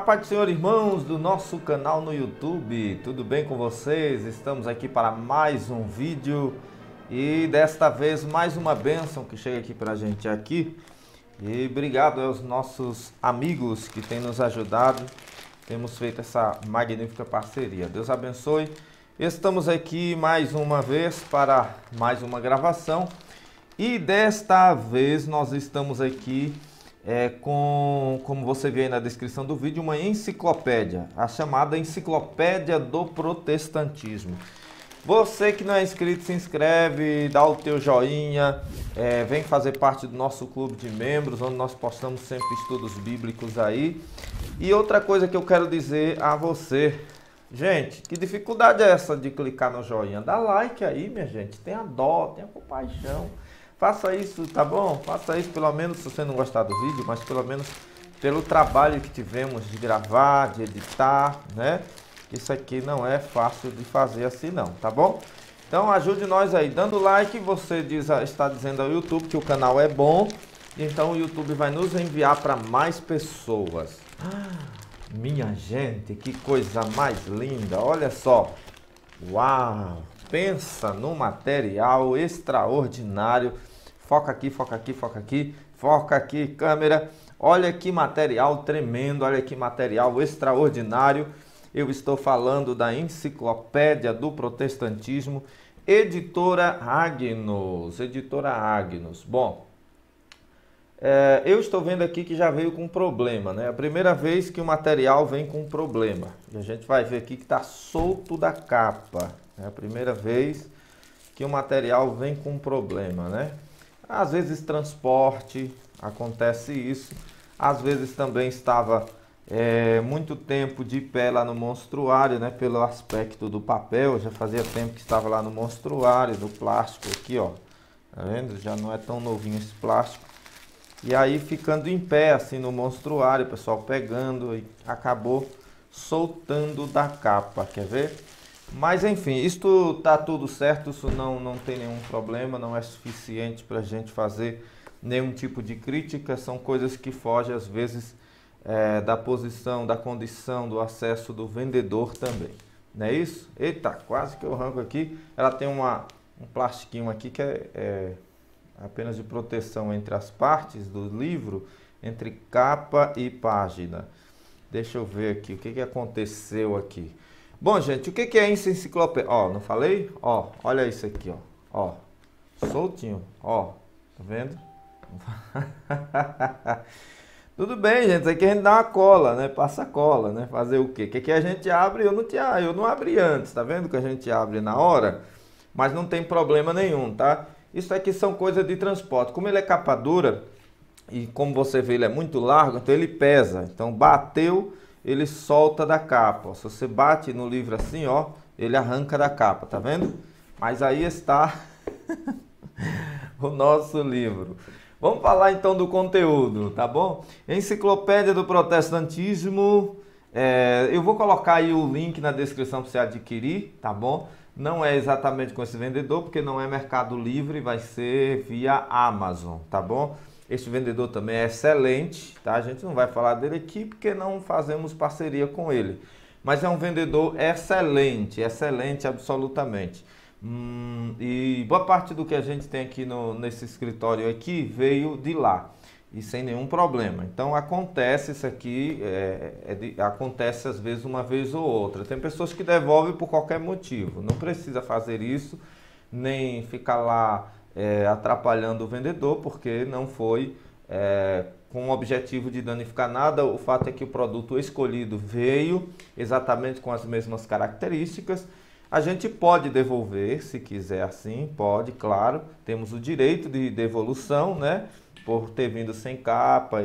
paz do Senhor, irmãos do nosso canal no YouTube, tudo bem com vocês? Estamos aqui para mais um vídeo e desta vez mais uma bênção que chega aqui para a gente aqui. E obrigado aos nossos amigos que têm nos ajudado, temos feito essa magnífica parceria. Deus abençoe. Estamos aqui mais uma vez para mais uma gravação e desta vez nós estamos aqui é, com, como você vê aí na descrição do vídeo, uma enciclopédia, a chamada Enciclopédia do Protestantismo. Você que não é inscrito, se inscreve, dá o teu joinha, é, vem fazer parte do nosso clube de membros, onde nós postamos sempre estudos bíblicos aí. E outra coisa que eu quero dizer a você, gente, que dificuldade é essa de clicar no joinha? Dá like aí, minha gente, tenha dó, tenha compaixão. Faça isso, tá bom? Faça isso pelo menos se você não gostar do vídeo, mas pelo menos pelo trabalho que tivemos de gravar, de editar, né? Isso aqui não é fácil de fazer assim não, tá bom? Então ajude nós aí, dando like, você diz, está dizendo ao YouTube que o canal é bom, então o YouTube vai nos enviar para mais pessoas. Ah, minha gente, que coisa mais linda, olha só. Uau, pensa no material extraordinário Foca aqui, foca aqui, foca aqui, foca aqui, câmera. Olha que material tremendo, olha que material extraordinário. Eu estou falando da Enciclopédia do Protestantismo, editora Agnos, Editora Agnos. Bom, é, eu estou vendo aqui que já veio com problema, né? A primeira vez que o material vem com problema. E a gente vai ver aqui que está solto da capa. É a primeira vez que o material vem com problema, né? Às vezes transporte, acontece isso. Às vezes também estava é, muito tempo de pé lá no monstruário, né? Pelo aspecto do papel, já fazia tempo que estava lá no monstruário, no plástico aqui, ó. Tá vendo? Já não é tão novinho esse plástico. E aí ficando em pé assim no monstruário, o pessoal pegando e acabou soltando da capa, quer ver? Mas enfim, isto tá tudo certo, isso não, não tem nenhum problema, não é suficiente para a gente fazer nenhum tipo de crítica, são coisas que fogem às vezes é, da posição, da condição, do acesso do vendedor também. Não é isso? Eita, quase que eu arranco aqui. Ela tem uma, um plastiquinho aqui que é, é apenas de proteção entre as partes do livro, entre capa e página. Deixa eu ver aqui o que, que aconteceu aqui. Bom, gente, o que é isso enciclopédia? Ó, não falei? Ó, olha isso aqui, ó. Ó, soltinho, ó. Tá vendo? Tudo bem, gente. Isso aqui a gente dá uma cola, né? Passa cola, né? Fazer o quê? O que, que a gente abre? Eu não, tinha, eu não abri antes, tá vendo que a gente abre na hora? Mas não tem problema nenhum, tá? Isso aqui são coisas de transporte. Como ele é capa dura e como você vê, ele é muito largo, então ele pesa. Então bateu, ele solta da capa. Se você bate no livro assim, ó, ele arranca da capa, tá vendo? Mas aí está o nosso livro. Vamos falar então do conteúdo, tá bom? Enciclopédia do Protestantismo. É, eu vou colocar aí o link na descrição para você adquirir, tá bom? Não é exatamente com esse vendedor, porque não é Mercado Livre, vai ser via Amazon, tá bom? Este vendedor também é excelente, tá? A gente não vai falar dele aqui porque não fazemos parceria com ele. Mas é um vendedor excelente, excelente absolutamente. Hum, e boa parte do que a gente tem aqui no, nesse escritório aqui veio de lá e sem nenhum problema. Então acontece isso aqui, é, é de, acontece às vezes uma vez ou outra. Tem pessoas que devolvem por qualquer motivo, não precisa fazer isso, nem ficar lá é, atrapalhando o vendedor, porque não foi é, com o objetivo de danificar nada. O fato é que o produto escolhido veio exatamente com as mesmas características. A gente pode devolver, se quiser assim, pode, claro. Temos o direito de devolução, né? Por ter vindo sem capa,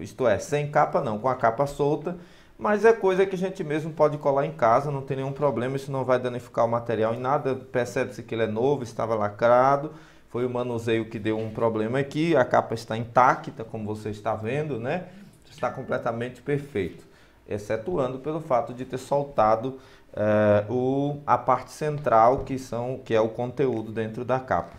isto é, sem capa não, com a capa solta. Mas é coisa que a gente mesmo pode colar em casa, não tem nenhum problema, isso não vai danificar o material em nada. Percebe-se que ele é novo, estava lacrado foi o manuseio que deu um problema aqui. A capa está intacta, como você está vendo, né? Está completamente perfeito, excetuando pelo fato de ter soltado é, o, a parte central, que, são, que é o conteúdo dentro da capa.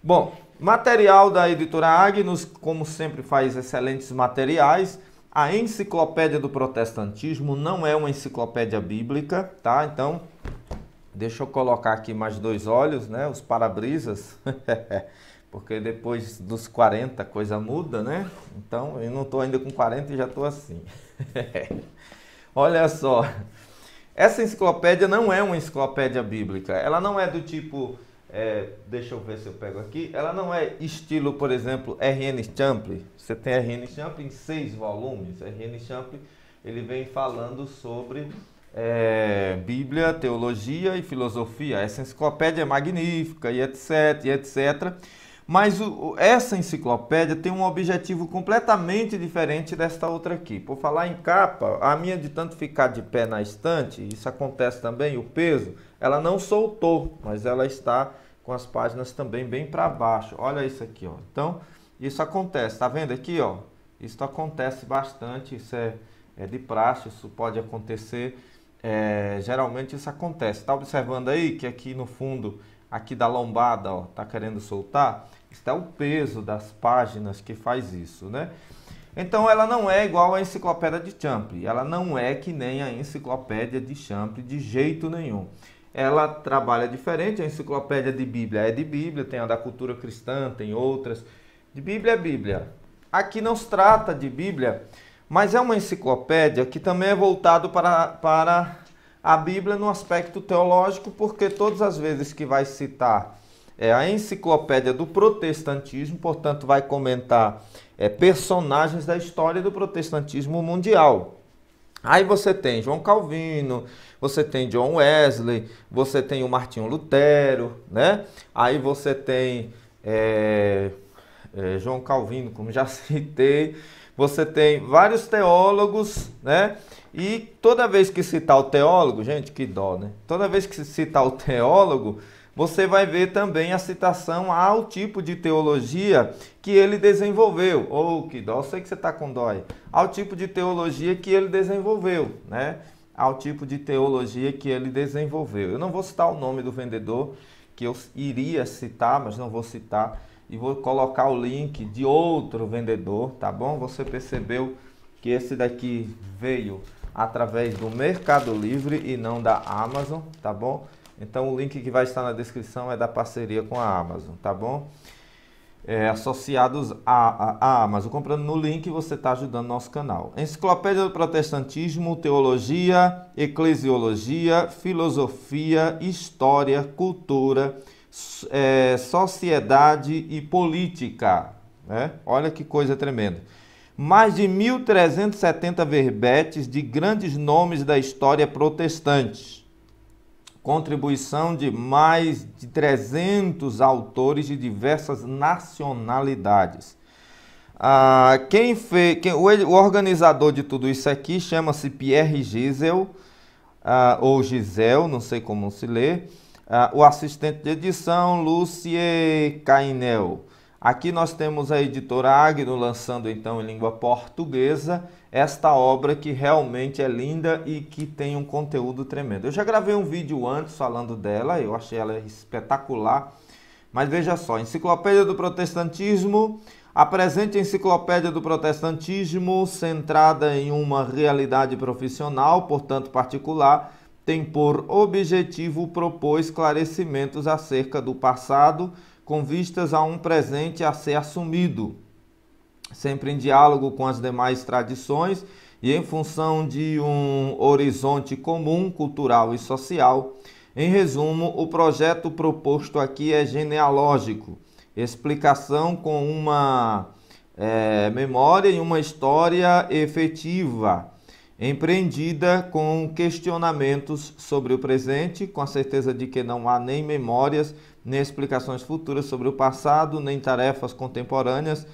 Bom, material da editora Agnus, como sempre, faz excelentes materiais. A Enciclopédia do Protestantismo não é uma enciclopédia bíblica, tá? Então, Deixa eu colocar aqui mais dois olhos, né? Os para-brisas, porque depois dos 40 a coisa muda, né? Então eu não estou ainda com 40 e já estou assim. Olha só, essa enciclopédia não é uma enciclopédia bíblica. Ela não é do tipo, é, deixa eu ver se eu pego aqui. Ela não é estilo, por exemplo, R.N. Champlin. Você tem R.N. Champlin em seis volumes. R.N. Champlin ele vem falando sobre é, Bíblia, teologia e filosofia. Essa enciclopédia é magnífica e etc, e etc. Mas o, essa enciclopédia tem um objetivo completamente diferente desta outra aqui. Por falar em capa, a minha de tanto ficar de pé na estante, isso acontece também, o peso, ela não soltou, mas ela está com as páginas também bem para baixo. Olha isso aqui, ó. Então, isso acontece, tá vendo aqui, ó? Isso acontece bastante, isso é, é de praxe, isso pode acontecer. É, geralmente isso acontece. Está observando aí que aqui no fundo, aqui da lombada, ó, tá querendo soltar? Está o peso das páginas que faz isso, né? Então ela não é igual à enciclopédia de Champ. ela não é que nem a enciclopédia de Champ de jeito nenhum. Ela trabalha diferente, a enciclopédia de Bíblia é de Bíblia, tem a da cultura cristã, tem outras. De Bíblia é Bíblia. Aqui não se trata de Bíblia mas é uma enciclopédia que também é voltado para, para a Bíblia no aspecto teológico, porque todas as vezes que vai citar é, a enciclopédia do protestantismo, portanto, vai comentar é, personagens da história do protestantismo mundial. Aí você tem João Calvino, você tem John Wesley, você tem o Martinho Lutero, né? Aí você tem é, é, João Calvino, como já citei, você tem vários teólogos, né? E toda vez que citar o teólogo, gente, que dó, né? Toda vez que citar o teólogo, você vai ver também a citação ao tipo de teologia que ele desenvolveu. Ou oh, que dó, eu sei que você está com dó aí. Ao tipo de teologia que ele desenvolveu, né? Ao tipo de teologia que ele desenvolveu. Eu não vou citar o nome do vendedor que eu iria citar, mas não vou citar e vou colocar o link de outro vendedor, tá bom? Você percebeu que esse daqui veio através do Mercado Livre e não da Amazon, tá bom? Então o link que vai estar na descrição é da parceria com a Amazon, tá bom? É, associados à, à, Amazon. Comprando no link, você está ajudando nosso canal. Enciclopédia do Protestantismo, Teologia, Eclesiologia, Filosofia, História, Cultura, é, sociedade e política. Né? Olha que coisa tremenda. Mais de 1.370 verbetes de grandes nomes da história protestante. Contribuição de mais de 300 autores de diversas nacionalidades. Ah, quem fez, quem, o, o, organizador de tudo isso aqui chama-se Pierre Gisel, ah, ou Gisel, não sei como se lê. Ah, o assistente de edição Lucie Cainel. Aqui nós temos a editora Agno lançando então em língua portuguesa esta obra que realmente é linda e que tem um conteúdo tremendo. Eu já gravei um vídeo antes falando dela, eu achei ela espetacular. Mas veja só, Enciclopédia do Protestantismo, a presente Enciclopédia do Protestantismo, centrada em uma realidade profissional, portanto particular, tem por objetivo propor esclarecimentos acerca do passado com vistas a um presente a ser assumido, sempre em diálogo com as demais tradições e em função de um horizonte comum, cultural e social. Em resumo, o projeto proposto aqui é genealógico, explicação com uma é, memória e uma história efetiva empreendida com questionamentos sobre o presente, com a certeza de que não há nem memórias, nem explicações futuras sobre o passado, nem tarefas contemporâneas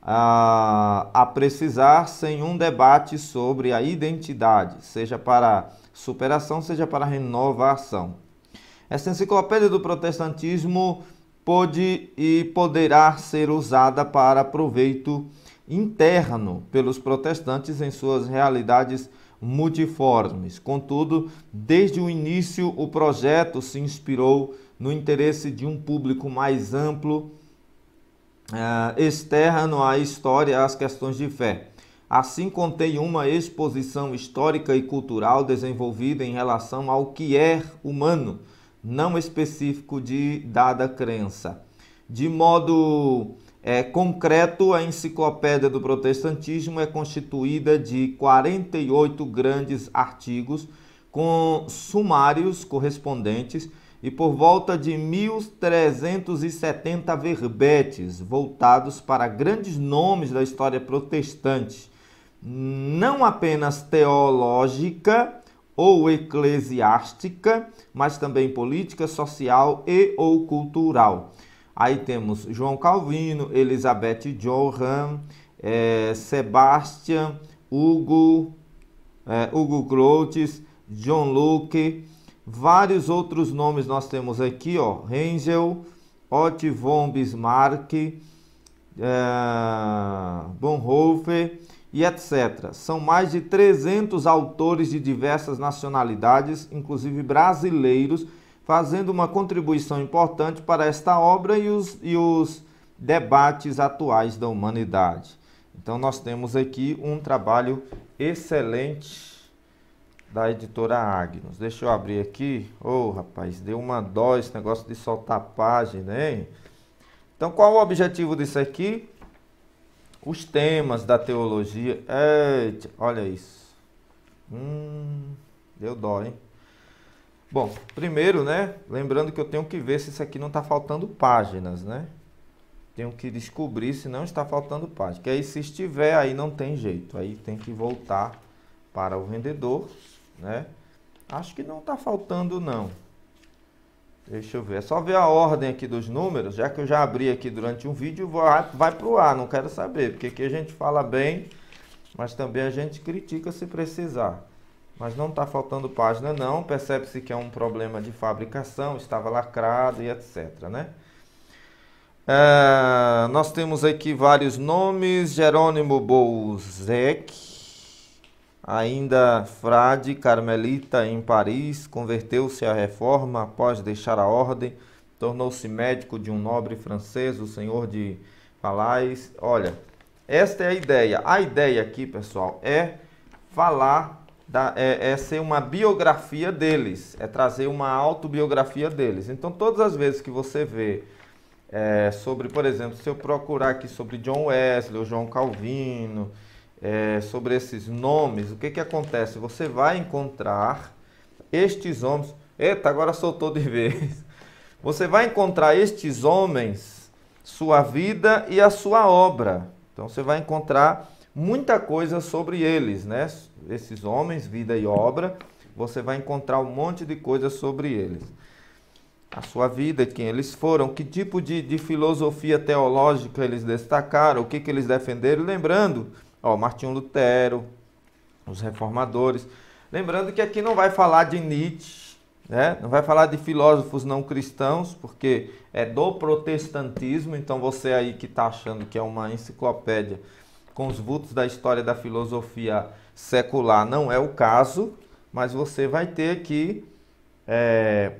a, a precisar, sem um debate sobre a identidade, seja para superação, seja para renovação. Essa enciclopédia do protestantismo pode e poderá ser usada para proveito interno pelos protestantes em suas realidades multiformes. Contudo, desde o início, o projeto se inspirou no interesse de um público mais amplo, eh, externo à história às questões de fé. Assim, contém uma exposição histórica e cultural desenvolvida em relação ao que é humano, não específico de dada crença. De modo é, concreto, a Enciclopédia do Protestantismo é constituída de 48 grandes artigos com sumários correspondentes e por volta de 1370 verbetes voltados para grandes nomes da história protestante, não apenas teológica ou eclesiástica, mas também política, social e ou cultural. Aí temos João Calvino, Elizabeth Johan, eh, é, Sebastian, Hugo, é, Hugo Clotes, John Luke, vários outros nomes nós temos aqui, ó, Rangel, Ott von Bismarck, é, Bonhoeffer e etc. São mais de 300 autores de diversas nacionalidades, inclusive brasileiros, fazendo uma contribuição importante para esta obra e os, e os debates atuais da humanidade. Então, nós temos aqui um trabalho excelente da editora Agnos. Deixa eu abrir aqui. Ô, oh, rapaz, deu uma dó esse negócio de soltar a página, hein? Então, qual o objetivo disso aqui? Os temas da teologia. Eita, olha isso. Hum, deu dó, hein? Bom, primeiro, né, lembrando que eu tenho que ver se isso aqui não está faltando páginas, né? Tenho que descobrir se não está faltando páginas. Que aí se estiver, aí não tem jeito. Aí tem que voltar para o vendedor, né? Acho que não está faltando não. Deixa eu ver. É só ver a ordem aqui dos números. Já que eu já abri aqui durante um vídeo, ah, vai, vai para o ar. Não quero saber, porque aqui a gente fala bem, mas também a gente critica se precisar. Mas não está faltando página não, percebe-se que é um problema de fabricação, estava lacrado e etc. Né? É, nós temos aqui vários nomes, Jerônimo Bouzek, ainda frade carmelita em Paris, converteu-se à reforma após deixar a ordem, tornou-se médico de um nobre francês, o senhor de Falais. Olha, esta é a ideia. A ideia aqui, pessoal, é falar da, é, é, ser uma biografia deles, é trazer uma autobiografia deles. Então, todas as vezes que você vê é, sobre, por exemplo, se eu procurar aqui sobre John Wesley ou João Calvino, é, sobre esses nomes, o que, que acontece? Você vai encontrar estes homens. Eita, agora soltou de vez. Você vai encontrar estes homens, sua vida e a sua obra. Então, você vai encontrar muita coisa sobre eles, né? Esses homens, vida e obra, você vai encontrar um monte de coisa sobre eles. A sua vida, quem eles foram, que tipo de, de filosofia teológica eles destacaram, o que, que eles defenderam. Lembrando, ó, Martinho Lutero, os reformadores. Lembrando que aqui não vai falar de Nietzsche, né? não vai falar de filósofos não cristãos, porque é do protestantismo, então você aí que está achando que é uma enciclopédia com os vultos da história da filosofia secular não é o caso, mas você vai ter aqui é,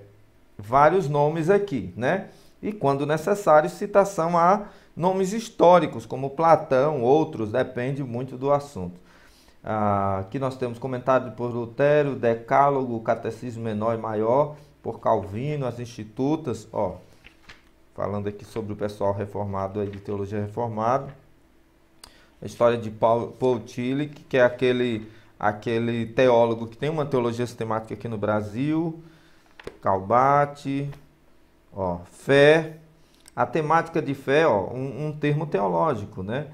vários nomes aqui, né? E quando necessário, citação a nomes históricos, como Platão, outros, depende muito do assunto. Ah, aqui nós temos comentário por Lutero, Decálogo, Catecismo Menor e Maior, por Calvino, as Institutas, ó, falando aqui sobre o pessoal reformado aí de teologia reformada a história de Paul, Paul Tillich, que é aquele, aquele teólogo que tem uma teologia sistemática aqui no Brasil, Calbate, ó, fé, a temática de fé, ó, um, um termo teológico, né?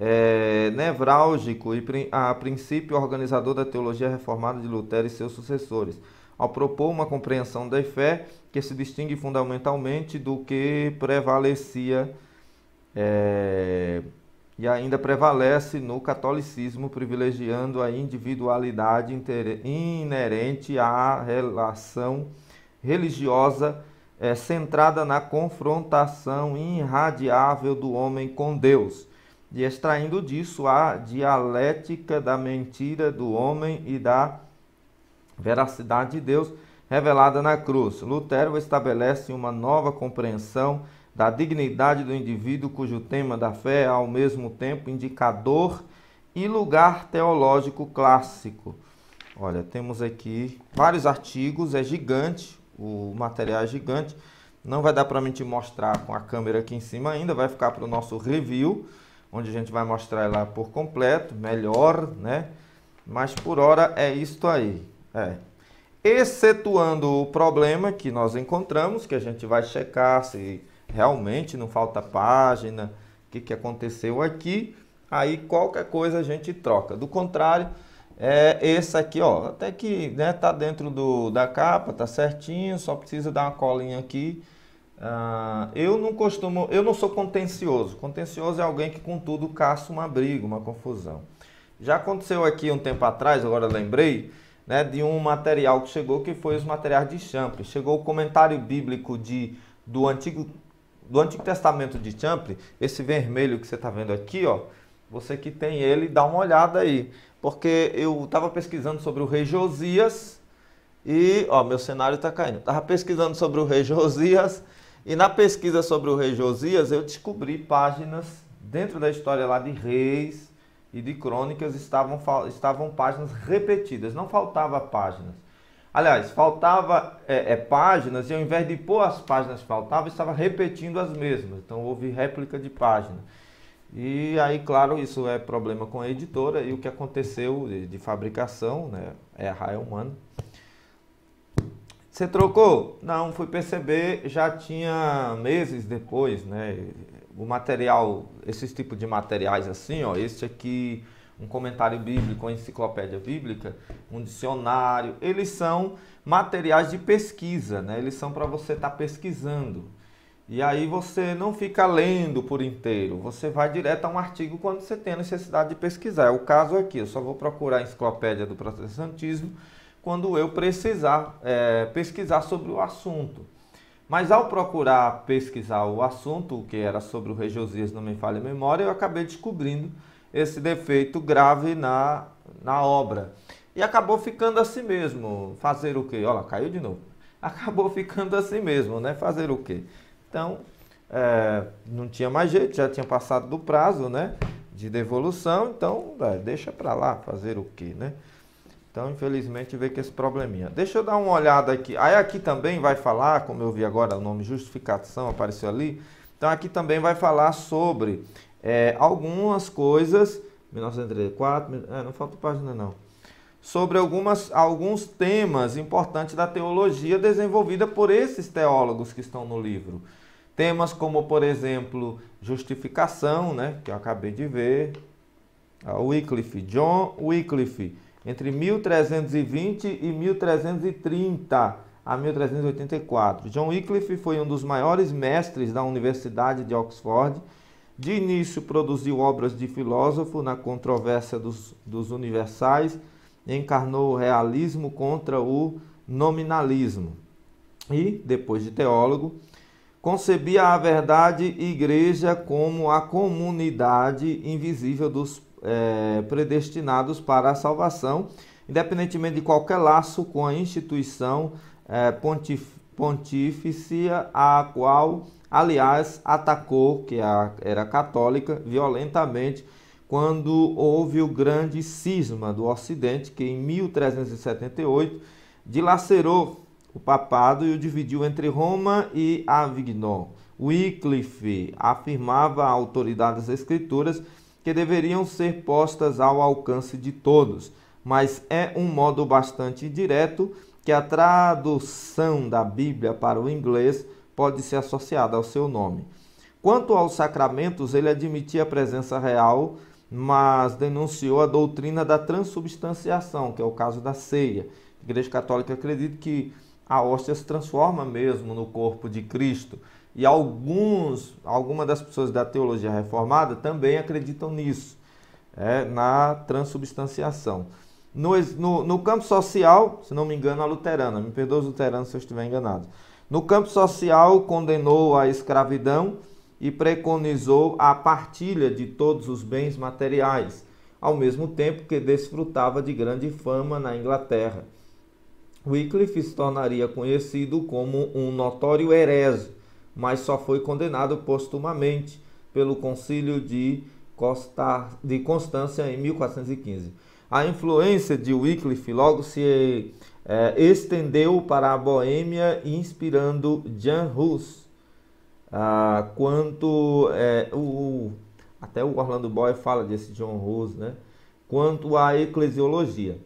É, nevrálgico e a princípio organizador da teologia reformada de Lutero e seus sucessores, ao propor uma compreensão da fé que se distingue fundamentalmente do que prevalecia é, e ainda prevalece no catolicismo, privilegiando a individualidade inerente à relação religiosa é, centrada na confrontação irradiável do homem com Deus, e extraindo disso a dialética da mentira do homem e da veracidade de Deus revelada na cruz. Lutero estabelece uma nova compreensão da dignidade do indivíduo, cujo tema da fé é ao mesmo tempo indicador e lugar teológico clássico. Olha, temos aqui vários artigos, é gigante, o material é gigante. Não vai dar para mim te mostrar com a câmera aqui em cima ainda, vai ficar para o nosso review, onde a gente vai mostrar lá por completo, melhor, né? Mas por hora é isto aí. É. Excetuando o problema que nós encontramos, que a gente vai checar se realmente não falta página, o que, que aconteceu aqui. Aí qualquer coisa a gente troca. Do contrário, é esse aqui, ó, até que né, tá dentro do, da capa, tá certinho, só precisa dar uma colinha aqui. Ah, eu não costumo, eu não sou contencioso. Contencioso é alguém que com tudo caça uma briga, uma confusão. Já aconteceu aqui um tempo atrás, agora lembrei, né, de um material que chegou que foi os materiais de Champ. Chegou o comentário bíblico de, do Antigo do Antigo Testamento de Champlin, esse vermelho que você está vendo aqui, ó, você que tem ele, dá uma olhada aí. Porque eu estava pesquisando sobre o rei Josias e, ó, meu cenário está caindo. Estava pesquisando sobre o rei Josias e na pesquisa sobre o rei Josias eu descobri páginas dentro da história lá de reis e de crônicas, estavam, estavam páginas repetidas, não faltava páginas. Aliás, faltava é, é, páginas e ao invés de pôr as páginas que faltavam, estava repetindo as mesmas. Então houve réplica de página. E aí, claro, isso é problema com a editora e o que aconteceu de, de fabricação, né? Errar é humano. Você trocou? Não, fui perceber, já tinha meses depois, né? O material, esses tipos de materiais assim, ó, esse aqui um comentário bíblico, uma enciclopédia bíblica, um dicionário, eles são materiais de pesquisa, né? Eles são para você estar tá pesquisando. E aí você não fica lendo por inteiro, você vai direto a um artigo quando você tem a necessidade de pesquisar. É o caso aqui, eu só vou procurar a enciclopédia do protestantismo quando eu precisar é, pesquisar sobre o assunto. Mas ao procurar pesquisar o assunto, que era sobre o rei Josias, não me falha a memória, eu acabei descobrindo esse defeito grave na, na obra. E acabou ficando assim mesmo. Fazer o quê? Olha, caiu de novo. Acabou ficando assim mesmo, né? Fazer o quê? Então, é, não tinha mais jeito, já tinha passado do prazo, né? De devolução, então é, deixa para lá fazer o quê, né? Então, infelizmente, veio com esse probleminha. Deixa eu dar uma olhada aqui. Aí aqui também vai falar, como eu vi agora o nome justificação apareceu ali. Então, aqui também vai falar sobre é, algumas coisas, 1934, é, não falta página não, sobre algumas, alguns temas importantes da teologia desenvolvida por esses teólogos que estão no livro. Temas como, por exemplo, justificação, né, que eu acabei de ver, Wycliffe, John Wycliffe, entre 1320 e 1330 a 1384. John Wycliffe foi um dos maiores mestres da Universidade de Oxford de início, produziu obras de filósofo na controvérsia dos, dos universais, encarnou o realismo contra o nominalismo. E, depois de teólogo, concebia a verdade e igreja como a comunidade invisível dos é, predestinados para a salvação, independentemente de qualquer laço com a instituição é, pontif pontífice, a qual, aliás, atacou, que é era católica, violentamente quando houve o grande cisma do Ocidente, que em 1378 dilacerou o papado e o dividiu entre Roma e Avignon. Wycliffe afirmava a autoridade das escrituras que deveriam ser postas ao alcance de todos, mas é um modo bastante direto que a tradução da Bíblia para o inglês pode ser associada ao seu nome. Quanto aos sacramentos, ele admitia a presença real, mas denunciou a doutrina da transubstanciação, que é o caso da ceia. A Igreja Católica acredita que a hóstia se transforma mesmo no corpo de Cristo. E alguns, algumas das pessoas da teologia reformada também acreditam nisso, é, na transubstanciação. No, no, no campo social, se não me engano, a luterana, me perdoa os luteranos se eu estiver enganado. No campo social, condenou a escravidão e preconizou a partilha de todos os bens materiais, ao mesmo tempo que desfrutava de grande fama na Inglaterra. Wycliffe se tornaria conhecido como um notório hereso, mas só foi condenado postumamente pelo Concílio de, Costa, de Constância em 1415. A influência de Wycliffe logo se eh, estendeu para a Boêmia, inspirando Jan Hus. Ah, quanto eh, o, até o Orlando Boy fala desse John Hus, né? Quanto à eclesiologia,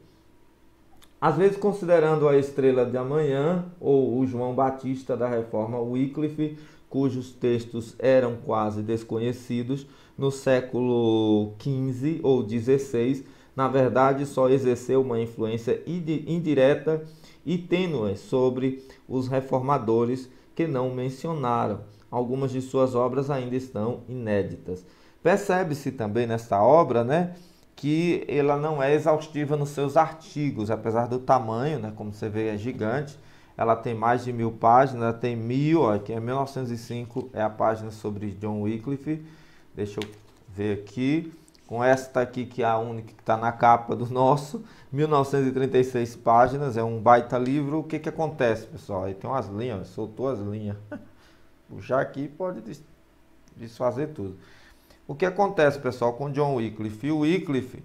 às vezes considerando a estrela de amanhã ou o João Batista da Reforma Wycliffe, cujos textos eram quase desconhecidos no século XV ou XVI, na verdade só exerceu uma influência indireta e tênue sobre os reformadores que não mencionaram. Algumas de suas obras ainda estão inéditas. Percebe-se também nesta obra, né, que ela não é exaustiva nos seus artigos, apesar do tamanho, né, como você vê é gigante. Ela tem mais de mil páginas, ela tem mil, aqui é 1905, é a página sobre John Wycliffe. Deixa eu ver aqui com esta aqui que é a única que está na capa do nosso, 1936 páginas, é um baita livro. O que que acontece, pessoal? Aí tem umas linhas, soltou as linhas. Puxar aqui pode desfazer tudo. O que acontece, pessoal, com John Wycliffe? O Wycliffe,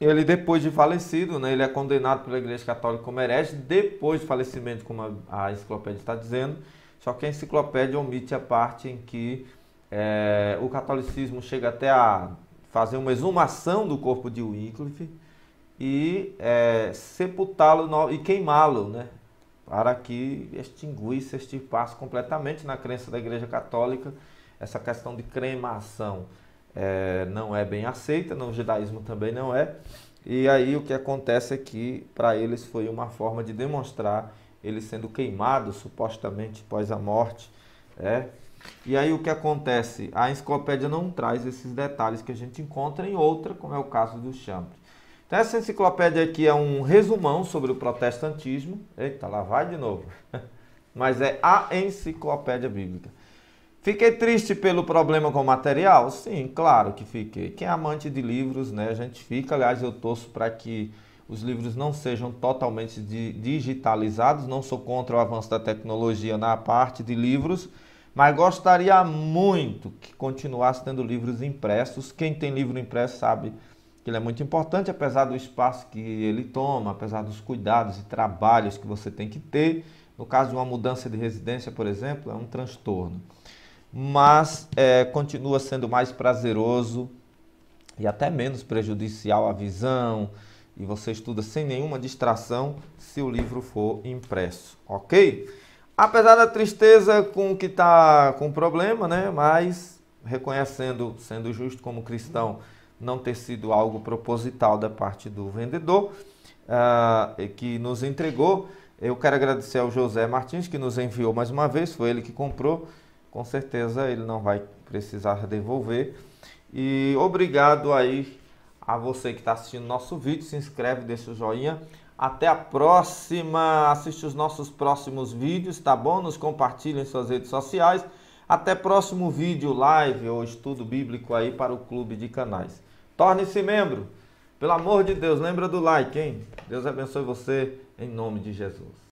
ele depois de falecido, né, ele é condenado pela Igreja Católica como herege, depois de falecimento, como a, a enciclopédia está dizendo, só que a enciclopédia omite a parte em que é, o catolicismo chega até a fazer uma exumação do corpo de Wycliffe e é, sepultá-lo e queimá-lo, né? Para que extinguisse, passo completamente na crença da Igreja Católica essa questão de cremação. É, não é bem aceita, no judaísmo também não é. E aí o que acontece é que para eles foi uma forma de demonstrar ele sendo queimado supostamente após a morte, é, e aí o que acontece? A enciclopédia não traz esses detalhes que a gente encontra em outra, como é o caso do Chambre. Então essa enciclopédia aqui é um resumão sobre o protestantismo. Eita, lá vai de novo. Mas é a enciclopédia bíblica. Fiquei triste pelo problema com o material? Sim, claro que fiquei. Quem é amante de livros, né? A gente fica, aliás, eu torço para que os livros não sejam totalmente digitalizados, não sou contra o avanço da tecnologia na parte de livros, mas gostaria muito que continuasse tendo livros impressos. Quem tem livro impresso sabe que ele é muito importante, apesar do espaço que ele toma, apesar dos cuidados e trabalhos que você tem que ter. No caso de uma mudança de residência, por exemplo, é um transtorno. Mas é, continua sendo mais prazeroso e até menos prejudicial à visão, e você estuda sem nenhuma distração se o livro for impresso, ok? Apesar da tristeza com que está com problema, né? Mas reconhecendo, sendo justo como cristão, não ter sido algo proposital da parte do vendedor uh, que nos entregou. Eu quero agradecer ao José Martins que nos enviou mais uma vez, foi ele que comprou. Com certeza ele não vai precisar devolver. E obrigado aí a você que está assistindo nosso vídeo. Se inscreve, deixa o joinha. Até a próxima. Assiste os nossos próximos vídeos, tá bom? Nos compartilhe em suas redes sociais. Até próximo vídeo, live ou estudo bíblico aí para o Clube de Canais. Torne-se membro. Pelo amor de Deus, lembra do like, hein? Deus abençoe você em nome de Jesus.